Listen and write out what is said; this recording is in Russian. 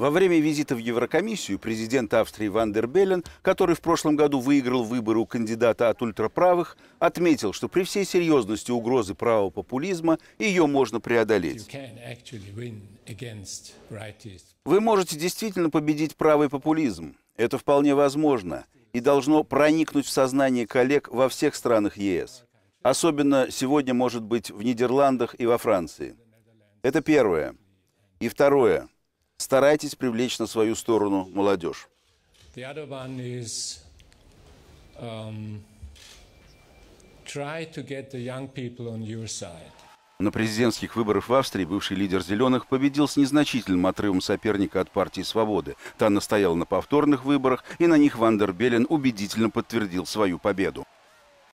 Во время визита в Еврокомиссию президент Австрии Ван дер Беллен, который в прошлом году выиграл выборы у кандидата от ультраправых, отметил, что при всей серьезности угрозы правого популизма ее можно преодолеть. Вы можете действительно победить правый популизм. Это вполне возможно и должно проникнуть в сознание коллег во всех странах ЕС. Особенно сегодня, может быть, в Нидерландах и во Франции. Это первое. И второе. Старайтесь привлечь на свою сторону молодежь. Um, на президентских выборах в Австрии бывший лидер «Зеленых» победил с незначительным отрывом соперника от партии «Свободы». Та настояла на повторных выборах, и на них Вандер Белен убедительно подтвердил свою победу.